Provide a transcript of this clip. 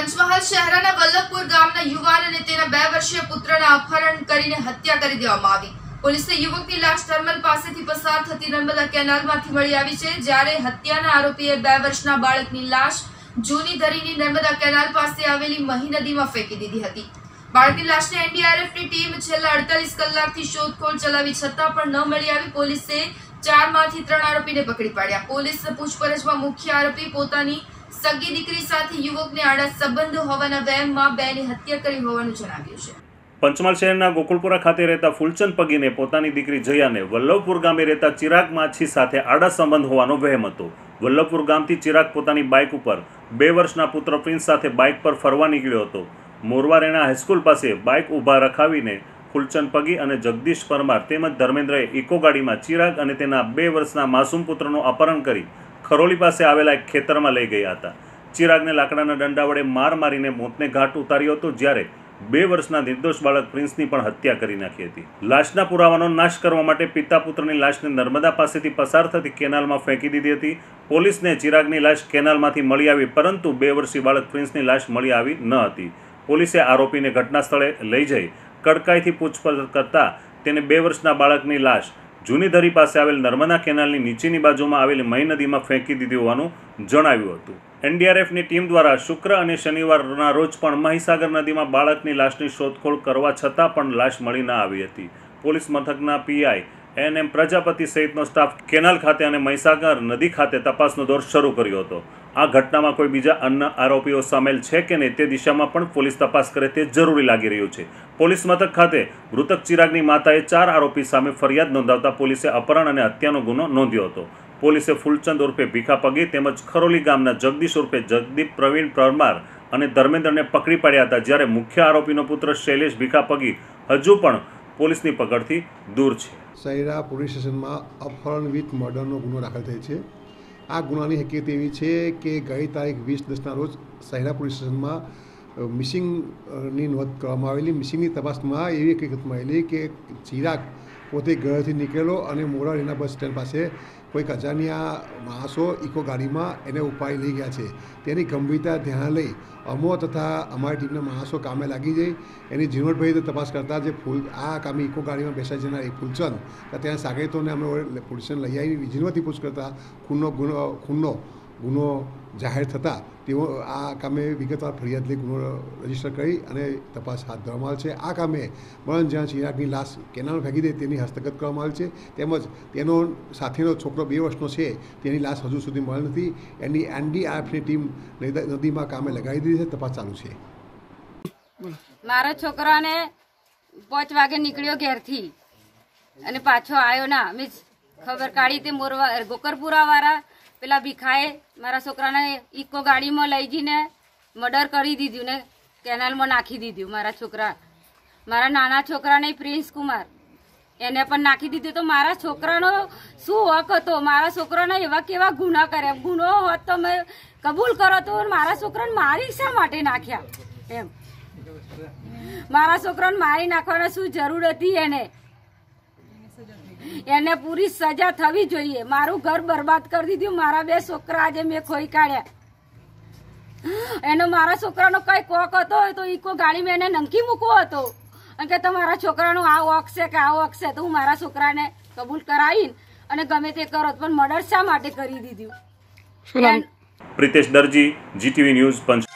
પંચમહાલ શહેરના વલ્લભપુર ગામના યુવાન અને તેના બે વર્ષીય પુત્રના અપહરણ કરીને હત્યા કરી દેવામાં આવી પોલીસે યુવકની લાશ થર્મલ પાસેથી પસાર થતી નર્મદા કેનાલમાંથી મળી આવી છે જ્યારે હત્યાના આરોપીએ બે વર્ષના બાળકની લાશ જૂની ધરીની નર્મદા કેનાલ પાસે આવેલી મહી નદીમાં ફેંકી દીધી હતી બાળકની લાશને એનડીઆરએફની ટીમ છેલ્લા અડતાલીસ કલાકથી શોધખોળ ચલાવી છતાં પણ ન મળી આવી પોલીસે ચારમાંથી ત્રણ આરોપીને પકડી પાડ્યા પોલીસ પૂછપરછમાં મુખ્ય આરોપી પોતાની સગી દીકરી સાથે યુવકને આડા સંબંધ હોવાના વહેમમાં બેની હત્યા કરી હોવાનું જણાવ્યું છે પંચમહાલ શહેરના ગોકુળપુરા ખાતે રહેતા ફૂલચંદ પગીને પોતાની દીકરી જયાને વલ્લભપુર ગામે રહેતા ચિરાગ માછી સાથે આડા સંબંધ હોવાનો વહેમ હતો વલ્લભપુર ગામથી ચિરાગ પોતાની બાઇક ઉપર બે વર્ષના પુત્ર પ્રિન્સ સાથે બાઇક પર ફરવા નીકળ્યો હતો મોરવા રેણા હાઈસ્કૂલ પાસે બાઇક ઊભા રખાવીને ફૂલચંદ પગી અને જગદીશ પરમાર તેમજ ધર્મેન્દ્રએ ઇકો ગાડીમાં ચિરાગ અને તેના બે વર્ષના માસૂમ પુત્રનું અપહરણ કરી ખરોલી પાસે આવેલા એક ખેતરમાં લઈ ગયા હતા ચિરાગને લાકડાના દંડા વડે માર મારીને મોતને ઘાટ ઉતાર્યો હતો જ્યારે બે વર્ષના નિર્દોષ બાળક પ્રિન્સની પણ હત્યા કરી નાખી હતી લાશના પુરાવાનો નાશ કરવા માટે પિતા પુત્રની લાશને નર્મદા પાસેથી પસાર થતી કેનાલમાં ફેંકી દીધી હતી પોલીસને ચિરાગની લાશ કેનાલમાંથી મળી આવી પરંતુ બે વર્ષી બાળક પ્રિન્સની લાશ મળી આવી ન હતી પોલીસે આરોપીને ઘટના સ્થળે લઈ જઈ કડકાઈથી પૂછપરછ કરતાં તેને બે વર્ષના બાળકની લાશ જૂનીધરી પાસે આવેલ નર્મદા કેનાલની નીચેની બાજુમાં આવેલી મહી નદીમાં ફેંકી દીધી હોવાનું જણાવ્યું હતું એનડીઆરએફની ટીમ દ્વારા શુક્ર અને શનિવારના રોજ પણ મહીસાગર નદીમાં બાળકની લાશની શોધખોળ કરવા છતાં પણ લાશ મળી ન આવી હતી પોલીસ મથકના પીઆઈ એન એમ પ્રજાપતિ સહિતનો સ્ટાફ કેનાલ ખાતે અને મહીસાગર નદી ખાતે તપાસનો દોર શરૂ કર્યો હતો આ ઘટનામાં કોઈ બીજા અન્ય આરોપીઓ સામેલ છે કે નહીં તે દિશામાં પણ પોલીસ તપાસ કરે તે જરૂરી લાગી રહ્યું છે પોલીસ મથક ખાતે મૃતક ચિરાગની માતાએ ચાર આરોપી સામે ફરિયાદ નોંધાવતા પોલીસે અપહરણ અને હત્યાનો ગુનો નોંધ્યો હતો પોલીસે ફૂલચંદ ઉર્ફે ભીખા પગી તેમજ ખરોલી ગામના જગદીશ ઉર્ફે જગદીપ પ્રવીણ પરમાર અને ધર્મેન્દ્રને પકડી પાડ્યા હતા જ્યારે મુખ્ય આરોપીનો પુત્ર શૈલેષ ભીખા પગી હજુ પણ પોલીસની પકડથી દૂર છે સૈરા પોલીસ સ્ટેશનમાં અપહરણ વિથ મર્ડરનો ગુનો દાખલ થયો છે આ ગુનાની હકીકત એવી છે કે ગઈ તારીખ વીસ દસના રોજ સૈરા પોલીસ સ્ટેશનમાં મિસિંગની નોંધ કરવામાં આવેલી મિસિંગની તપાસમાં એવી હકીકત મળી કે ચિરાગ પોતે ઘરેથી નીકળેલો અને મોરારીના બસ સ્ટેન્ડ પાસે કોઈ ખજાનિયા માણસો ઇકો ગાડીમાં એને ઉપાય લઈ ગયા છે તેની ગંભીરતા ધ્યાન લઈ અમો તથા અમારી ટીમના માણસો કામે લાગી જઈ એની ઝીણવટભાઈ તપાસ કરતા જે ફૂલ આ કામે ઇકો ગાડીમાં બેસાઈ જનાર એ ફૂલચંદ ત્યાં સાગરીતોને અમે પોલીસને લઈ આવી ઝીણવટથી પૂછ કરતા ખૂનનો ગુનો ખૂનનો ગુનો જાહેર થતાં તેઓ આ કામે વિગતવાર ફરિયાદ લઈ ગુનો રજીસ્ટર કરી અને તપાસ હાથ ધરવામાં આવે છે આ કામે મળન જ્યાં ચિરાગની લાશ કેનાલ ફેંકી દે તેની હસ્તગત કરવામાં આવે છે તેમજ તેનો સાથેનો છોકરો બે વર્ષનો છે તેની લાશ હજુ સુધી મળી નથી એની એનડીઆરએફની ટીમ નદીમાં કામે લગાવી દીધી છે તપાસ ચાલુ છે મારા છોકરાને પાંચ વાગે નીકળ્યો ઘેરથી અને પાછો આવ્યો ના મીન્સ ખબર કાઢી તે મોરવા ગોકરપુરા વાળા પેલા ભીખાએ મારા છોકરાને ઇકો ગાડીમાં લઈ જઈને મર્ડર કરી દીધું ને કેનાલમાં નાખી દીધું મારા છોકરા મારા નાના છોકરાને પ્રિન્સ કુમાર એને પણ નાખી દીધું તો મારા છોકરાનો શું હક હતો મારા છોકરાને એવા કેવા ગુના કર્યા ગુનો હોત તો મેં કબૂલ કરો તો મારા છોકરાને મારી શા માટે નાખ્યા એમ મારા છોકરાને મારી નાખવાના શું જરૂર હતી એને એને પૂરી સજા થવી જોઈએ મારું ઘર બરબાદ કરી દીધું મારા બે છોકરા આજે મેં ખોઈ કાઢ્યા એનો મારા છોકરાનો કઈ કોક હતો તો ઈકો મેં એને નંકી મૂકવો હતો કે તમારા છોકરાનું આ વોક છે કે આ વોક છે તો હું મારા છોકરાને કબૂલ કરાવીને અને ગમે તે કરો પણ મર્ડર શા માટે કરી દીધું પ્રિતેશ દરજી જીટીવી ન્યૂઝ પંચ